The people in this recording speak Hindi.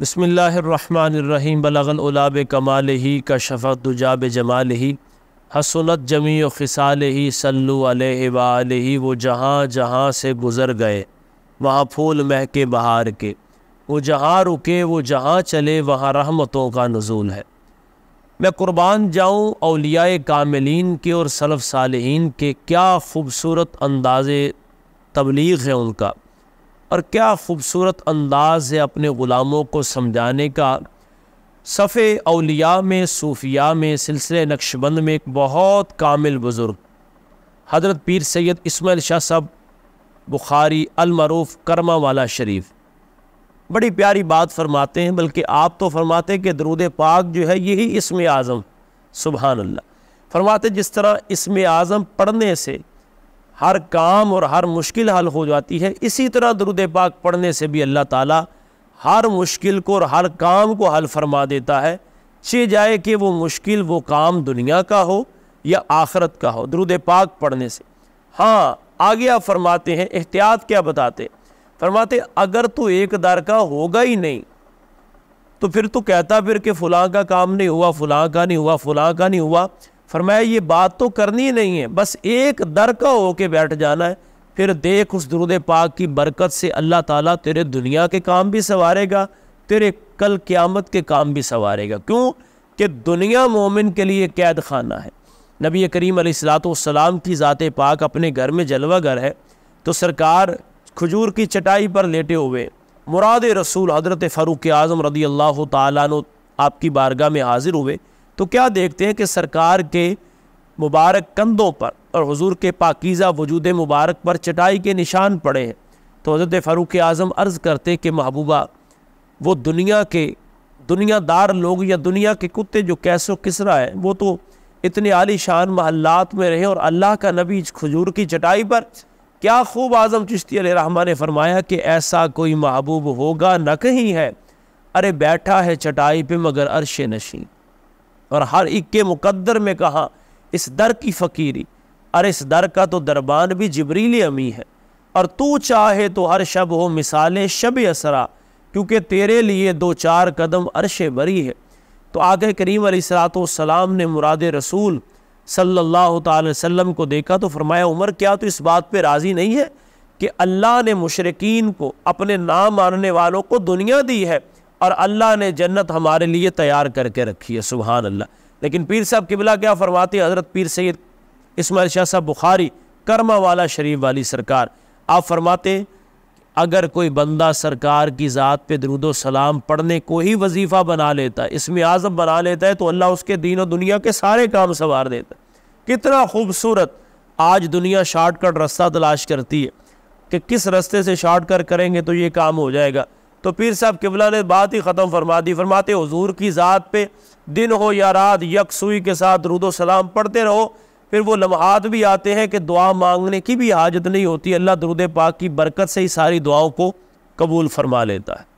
बसमीम बलगलउलाब कमाल ही का शफ़त दुजाब जमाल ही हसनत जमी खसाल ही सल्लु वाल ही वो जहाँ जहाँ से गुज़र गए वहाँ फूल महके बहार के वो जहाँ रुके वो जहाँ चले वहाँ रहमतों का नजूल है मैं क़ुरबान जाऊँ अलिया कामिलीन के और सलफ़ साल के क्या खूबसूरत अंदाज़ तबलीग है उनका और क्या खूबसूरत अंदाज है अपने ग़ुलामों को समझाने का सफ़े अलिया में सूफिया में सिलसिले नक्शबंद में एक बहुत कामिल बुज़ुर्ग हज़रत पीर सैयद इसमाइल शाह साहब बुखारी अलमरूफ करमा वाला शरीफ बड़ी प्यारी बात फरमाते हैं बल्कि आप तो फरमाते हैं कि दरूद पाक जो है यही इसम आज़म सुबहानल्ला फरमाते जिस तरह इसम आज़म पढ़ने से हर काम और हर मुश्किल हल हो जाती है इसी तरह दरुद पाक पढ़ने से भी अल्लाह ताला हर मुश्किल को और हर काम को हल फरमा देता है चे जाए कि वो मुश्किल वो काम दुनिया का हो या आखरत का हो दरुद पाक पढ़ने से हाँ आगे आप फरमाते हैं एहतियात क्या बताते फरमाते अगर तो एक दर का होगा ही नहीं तो फिर तो कहता फिर कि फ़लाँ का काम नहीं हुआ फ़लाँ का नहीं हुआ फ़लाँ का नहीं हुआ फरमाया ये बात तो करनी नहीं है बस एक दर का होके बैठ जाना है फिर देख उस दुरुद पाक की बरकत से अल्लाह ताला तेरे दुनिया के काम भी संवारेगा तेरे कल क़्यामत के काम भी संवारेगा क्यों कि दुनिया मोमिन के लिए कैद खाना है नबी करीम की ज़ात पाक अपने घर में जलवा घर है तो सरकार खजूर की चटाई पर लेटे हुए मुराद रसूल हजरत फ़ारूक आज़म रदी अल्लाह तु आपकी बारगाह में हाजिर हुए तो क्या देखते हैं कि सरकार के मुबारक कंधों पर और हजूर के पाकिज़ा वजूद मुबारक पर चटाई के निशान पड़े हैं तो हज़रत फ़ारूक आज़म अर्ज़ करते कि महबूबा वो दुनिया के दुनियादार लोग या दुनिया के कुत्ते जो कैसो किसरा है वो तो इतने आली शान महल्लात में रहे और अल्लाह का नबी खजूर की चटाई पर क्या खूब आज़म चिश्ती रहमा ने फरमाया कि ऐसा कोई महबूब होगा न कहीं है अरे बैठा है चटाई पे मगर अरश नशी और हर के मुकद्दर में कहा इस दर की फ़कीरी अरे इस दर का तो दरबान भी जबरीली अमी है और तू चाहे तो हर शब हो मिसाल शब असरा क्योंकि तेरे लिए दो चार कदम अरश बरी है तो आगे करीम सलाम ने मुराद रसूल सल्लल्लाहु अलैहि वसल्लम को देखा तो फरमाया उमर क्या तो इस बात पे राज़ी नहीं है कि अल्लाह ने मुशरकिन को अपने नाम मानने वालों को दुनिया दी है और अल्लाह ने जन्नत हमारे लिए तैयार करके रखी है सुबहान अल्लाह लेकिन पीर साहब किबला क्या फरमाते हज़रत पीर सैद इसमाइल शाह साहब बुखारी कर्मा वाला शरीफ वाली सरकार आप फरमाते अगर कोई बंदा सरकार की ज़ात पे दरुदो सलाम पढ़ने को ही वजीफ़ा बना लेता है इसमें आज़म बना लेता है तो अल्लाह उसके दीन और दुनिया के सारे काम संवार देता है कितना खूबसूरत आज दुनिया शॉर्टकट रास्ता तलाश करती है कि किस रास्ते से शॉर्टकट करेंगे तो ये काम हो जाएगा तो पीर साहब किबला ने बात ही ख़त्म फरमा दी फरमाते हजूर की ज़ात पे दिन हो या रात यकसुई के साथ रुदो सलाम पढ़ते रहो फिर वो लम्हात भी आते हैं कि दुआ मांगने की भी हाजत नहीं होती अल्लाह दरुद पाक की बरकत से ही सारी दुआओं को कबूल फरमा लेता है